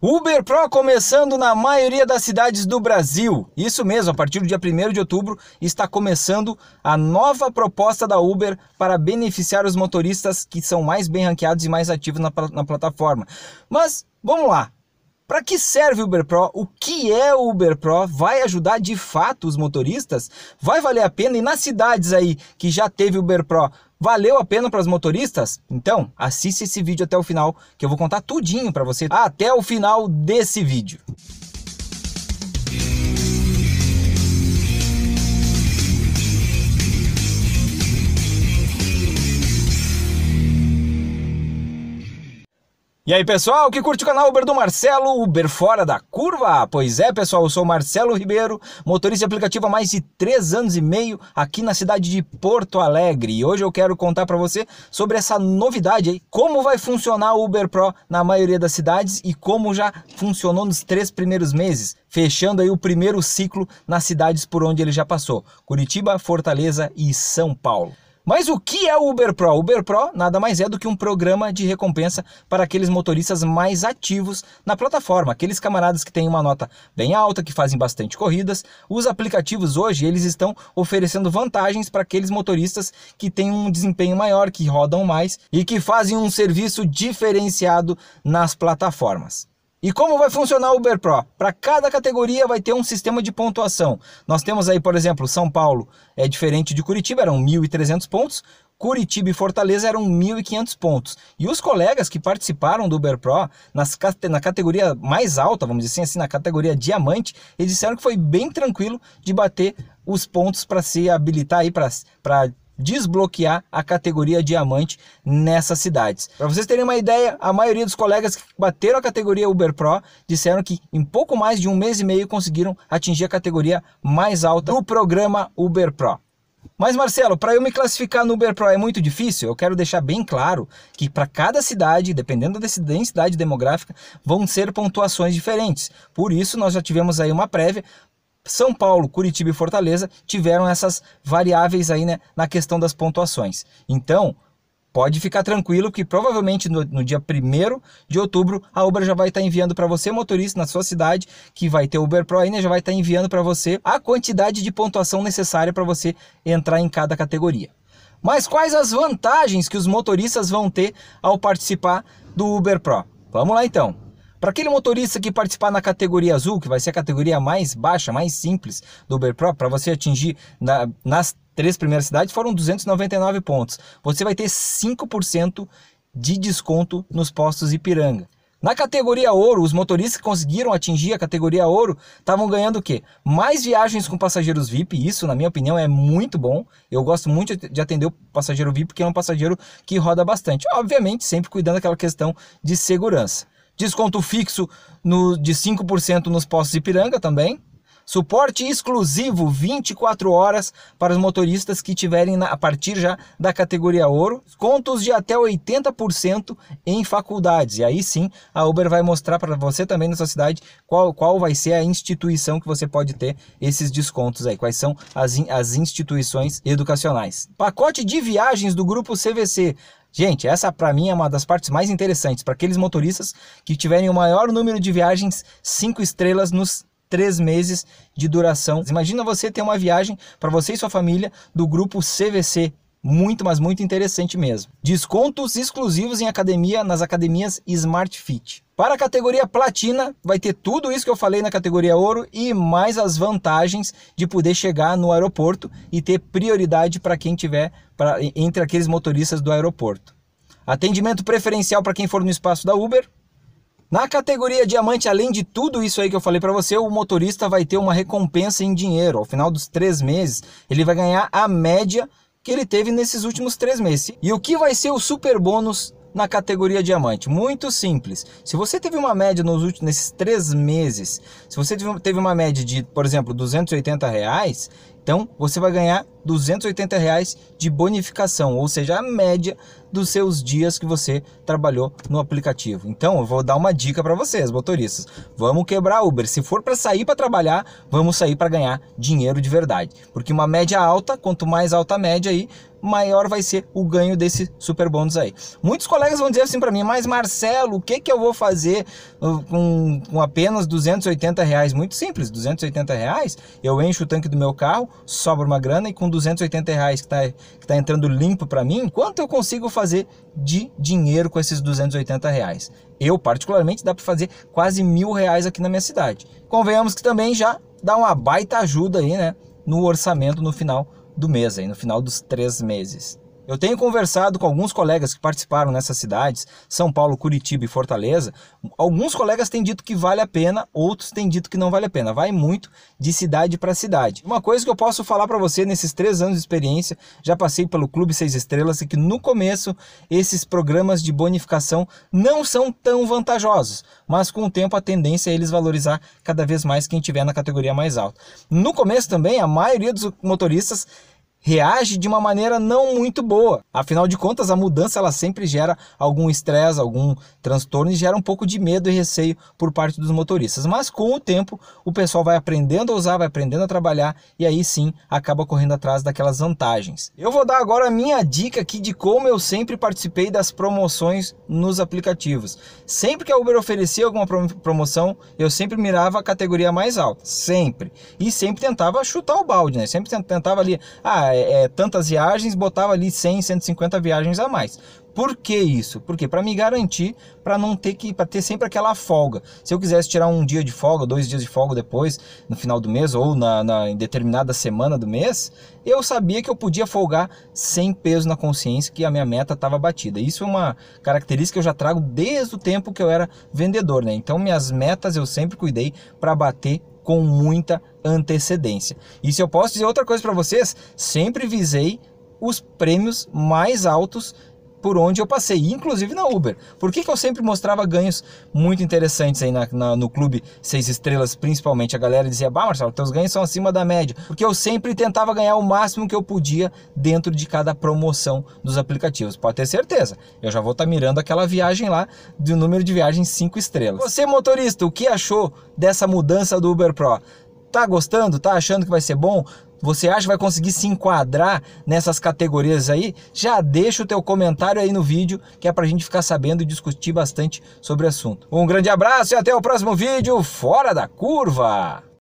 Uber Pro começando na maioria das cidades do Brasil. Isso mesmo, a partir do dia 1 de outubro está começando a nova proposta da Uber para beneficiar os motoristas que são mais bem ranqueados e mais ativos na, na plataforma. Mas vamos lá. Para que serve o Uber Pro? O que é o Uber Pro? Vai ajudar de fato os motoristas? Vai valer a pena? E nas cidades aí que já teve Uber Pro, Valeu a pena para os motoristas? Então, assiste esse vídeo até o final que eu vou contar tudinho para você até o final desse vídeo. E aí, pessoal, que curte o canal Uber do Marcelo, Uber Fora da Curva? Pois é, pessoal, eu sou Marcelo Ribeiro, motorista aplicativo há mais de 3 anos e meio aqui na cidade de Porto Alegre. E hoje eu quero contar para você sobre essa novidade aí, como vai funcionar o Uber Pro na maioria das cidades e como já funcionou nos três primeiros meses, fechando aí o primeiro ciclo nas cidades por onde ele já passou, Curitiba, Fortaleza e São Paulo. Mas o que é o Uber Pro? O Uber Pro nada mais é do que um programa de recompensa para aqueles motoristas mais ativos na plataforma, aqueles camaradas que têm uma nota bem alta, que fazem bastante corridas. Os aplicativos hoje, eles estão oferecendo vantagens para aqueles motoristas que têm um desempenho maior, que rodam mais e que fazem um serviço diferenciado nas plataformas. E como vai funcionar o Uber Pro? Para cada categoria vai ter um sistema de pontuação. Nós temos aí, por exemplo, São Paulo é diferente de Curitiba, eram 1.300 pontos. Curitiba e Fortaleza eram 1.500 pontos. E os colegas que participaram do Uber Pro, nas, na categoria mais alta, vamos dizer assim, assim, na categoria diamante, eles disseram que foi bem tranquilo de bater os pontos para se habilitar aí, para desbloquear a categoria diamante nessas cidades. Para vocês terem uma ideia, a maioria dos colegas que bateram a categoria Uber Pro disseram que em pouco mais de um mês e meio conseguiram atingir a categoria mais alta do programa Uber Pro. Mas Marcelo, para eu me classificar no Uber Pro é muito difícil? Eu quero deixar bem claro que para cada cidade, dependendo da densidade demográfica, vão ser pontuações diferentes. Por isso nós já tivemos aí uma prévia são Paulo, Curitiba e Fortaleza tiveram essas variáveis aí né, na questão das pontuações. Então, pode ficar tranquilo que provavelmente no, no dia 1 de outubro a Uber já vai estar tá enviando para você, motorista na sua cidade, que vai ter Uber Pro aí, né, já vai estar tá enviando para você a quantidade de pontuação necessária para você entrar em cada categoria. Mas quais as vantagens que os motoristas vão ter ao participar do Uber Pro? Vamos lá então. Para aquele motorista que participar na categoria azul, que vai ser a categoria mais baixa, mais simples do Uber Pro, para você atingir na, nas três primeiras cidades foram 299 pontos. Você vai ter 5% de desconto nos postos Ipiranga. Na categoria ouro, os motoristas que conseguiram atingir a categoria ouro estavam ganhando o quê? Mais viagens com passageiros VIP, isso na minha opinião é muito bom. Eu gosto muito de atender o passageiro VIP, porque é um passageiro que roda bastante. Obviamente, sempre cuidando daquela questão de segurança. Desconto fixo no, de 5% nos postos Ipiranga também. Suporte exclusivo 24 horas para os motoristas que tiverem na, a partir já da categoria ouro. Contos de até 80% em faculdades. E aí sim, a Uber vai mostrar para você também na sua cidade qual, qual vai ser a instituição que você pode ter esses descontos aí. Quais são as, as instituições educacionais. Pacote de viagens do grupo CVC. Gente, essa para mim é uma das partes mais interessantes para aqueles motoristas que tiverem o maior número de viagens 5 estrelas nos três meses de duração. Imagina você ter uma viagem para você e sua família do grupo CVC, muito, mas muito interessante mesmo. Descontos exclusivos em academia nas academias Smart Fit. Para a categoria platina, vai ter tudo isso que eu falei na categoria ouro e mais as vantagens de poder chegar no aeroporto e ter prioridade para quem tiver pra, entre aqueles motoristas do aeroporto. Atendimento preferencial para quem for no espaço da Uber. Na categoria diamante, além de tudo isso aí que eu falei para você, o motorista vai ter uma recompensa em dinheiro. Ao final dos três meses, ele vai ganhar a média que ele teve nesses últimos três meses. E o que vai ser o super bônus na categoria diamante? Muito simples. Se você teve uma média nos últimos nesses três meses, se você teve uma média de, por exemplo, 280 reais, então, você vai ganhar R$ 280 reais de bonificação, ou seja, a média dos seus dias que você trabalhou no aplicativo. Então, eu vou dar uma dica para vocês, motoristas. Vamos quebrar Uber. Se for para sair para trabalhar, vamos sair para ganhar dinheiro de verdade. Porque uma média alta, quanto mais alta a média aí, maior vai ser o ganho desse super bônus aí. Muitos colegas vão dizer assim para mim, mas Marcelo, o que que eu vou fazer com, com apenas 280 reais? Muito simples, 280 reais, eu encho o tanque do meu carro, sobra uma grana e com 280 reais que está que tá entrando limpo para mim, quanto eu consigo fazer de dinheiro com esses 280 reais? Eu, particularmente, dá para fazer quase mil reais aqui na minha cidade. Convenhamos que também já dá uma baita ajuda aí, né? No orçamento no final do mês, aí, no final dos três meses. Eu tenho conversado com alguns colegas que participaram nessas cidades, São Paulo, Curitiba e Fortaleza. Alguns colegas têm dito que vale a pena, outros têm dito que não vale a pena. Vai muito de cidade para cidade. Uma coisa que eu posso falar para você nesses três anos de experiência, já passei pelo Clube Seis Estrelas e que no começo esses programas de bonificação não são tão vantajosos, mas com o tempo a tendência é eles valorizar cada vez mais quem tiver na categoria mais alta. No começo também a maioria dos motoristas reage de uma maneira não muito boa. Afinal de contas, a mudança ela sempre gera algum estresse, algum transtorno e gera um pouco de medo e receio por parte dos motoristas. Mas com o tempo, o pessoal vai aprendendo a usar, vai aprendendo a trabalhar e aí sim acaba correndo atrás daquelas vantagens. Eu vou dar agora a minha dica aqui de como eu sempre participei das promoções nos aplicativos. Sempre que a Uber oferecia alguma promoção, eu sempre mirava a categoria mais alta, sempre. E sempre tentava chutar o balde, né? Sempre tentava ali, ah, é, é, tantas viagens, botava ali 100, 150 viagens a mais. Por que isso? Porque para me garantir, para não ter que, para ter sempre aquela folga. Se eu quisesse tirar um dia de folga, dois dias de folga depois, no final do mês ou na, na em determinada semana do mês, eu sabia que eu podia folgar sem peso na consciência que a minha meta estava batida. Isso é uma característica que eu já trago desde o tempo que eu era vendedor, né? Então minhas metas eu sempre cuidei para bater com muita antecedência. E se eu posso dizer outra coisa para vocês, sempre visei os prêmios mais altos por onde eu passei, inclusive na Uber. Por que, que eu sempre mostrava ganhos muito interessantes aí na, na, no clube Seis Estrelas, principalmente? A galera dizia, bah, Marcelo, teus ganhos são acima da média. Porque eu sempre tentava ganhar o máximo que eu podia dentro de cada promoção dos aplicativos. Pode ter certeza, eu já vou estar tá mirando aquela viagem lá do número de viagens cinco estrelas. Você, motorista, o que achou dessa mudança do Uber Pro? Tá gostando? Tá achando que vai ser bom? Você acha que vai conseguir se enquadrar nessas categorias aí? Já deixa o teu comentário aí no vídeo, que é pra gente ficar sabendo e discutir bastante sobre o assunto. Um grande abraço e até o próximo vídeo Fora da Curva!